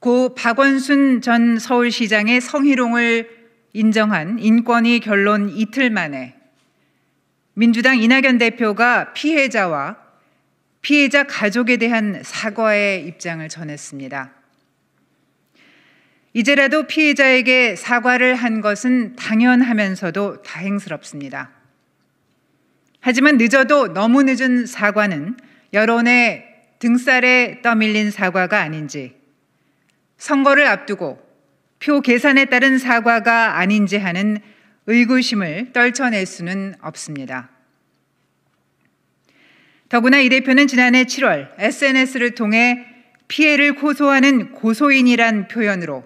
고 박원순 전 서울시장의 성희롱을 인정한 인권위 결론 이틀 만에 민주당 이낙연 대표가 피해자와 피해자 가족에 대한 사과의 입장을 전했습니다. 이제라도 피해자에게 사과를 한 것은 당연하면서도 다행스럽습니다. 하지만 늦어도 너무 늦은 사과는 여론의 등살에 떠밀린 사과가 아닌지 선거를 앞두고 표 계산에 따른 사과가 아닌지 하는 의구심을 떨쳐낼 수는 없습니다. 더구나 이 대표는 지난해 7월 SNS를 통해 피해를 고소하는 고소인이란 표현으로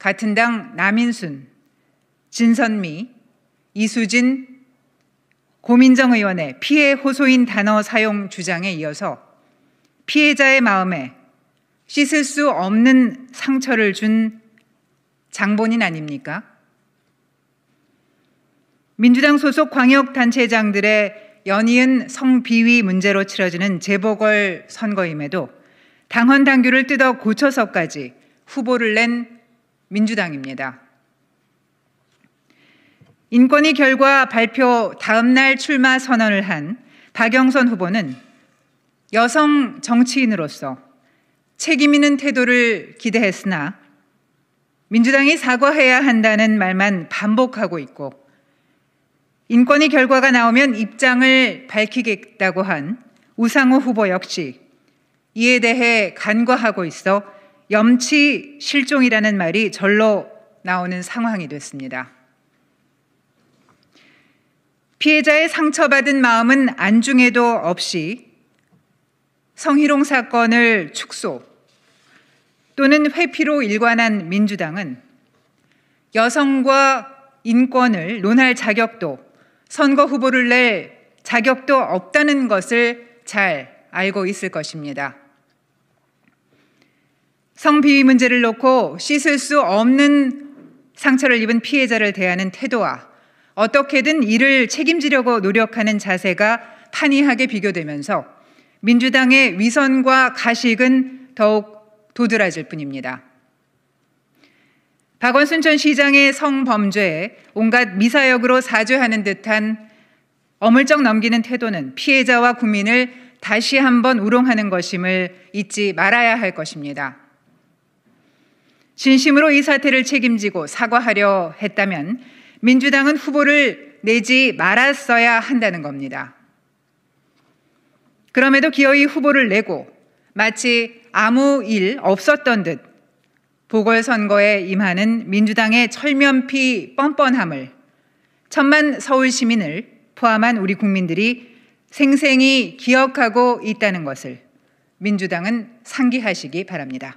같은 당 남인순, 진선미, 이수진, 고민정 의원의 피해 호소인 단어 사용 주장에 이어서 피해자의 마음에 씻을 수 없는 상처를 준 장본인 아닙니까? 민주당 소속 광역단체장들의 연이은 성비위 문제로 치러지는 재보궐 선거임에도 당헌 당규를 뜯어 고쳐서까지 후보를 낸 민주당입니다. 인권위 결과 발표 다음 날 출마 선언을 한 박영선 후보는 여성 정치인으로서 책임 있는 태도를 기대했으나 민주당이 사과해야 한다는 말만 반복하고 있고 인권위 결과가 나오면 입장을 밝히겠다고 한 우상호 후보 역시 이에 대해 간과하고 있어 염치 실종이라는 말이 절로 나오는 상황이 됐습니다. 피해자의 상처받은 마음은 안중에도 없이 성희롱 사건을 축소, 또는 회피로 일관한 민주당은 여성과 인권을 논할 자격도 선거 후보를 낼 자격도 없다는 것을 잘 알고 있을 것입니다. 성비위 문제를 놓고 씻을 수 없는 상처를 입은 피해자를 대하는 태도와 어떻게든 이를 책임지려고 노력하는 자세가 판이하게 비교되면서 민주당의 위선과 가식은 더욱 도드라질 뿐입니다. 박원순 전 시장의 성범죄에 온갖 미사역으로 사죄하는 듯한 어물쩍 넘기는 태도는 피해자와 국민을 다시 한번 우롱하는 것임을 잊지 말아야 할 것입니다. 진심으로 이 사태를 책임지고 사과하려 했다면 민주당은 후보를 내지 말았어야 한다는 겁니다. 그럼에도 기어이 후보를 내고 마치 아무 일 없었던 듯 보궐선거에 임하는 민주당의 철면피 뻔뻔함을 천만 서울 시민을 포함한 우리 국민들이 생생히 기억하고 있다는 것을 민주당은 상기하시기 바랍니다.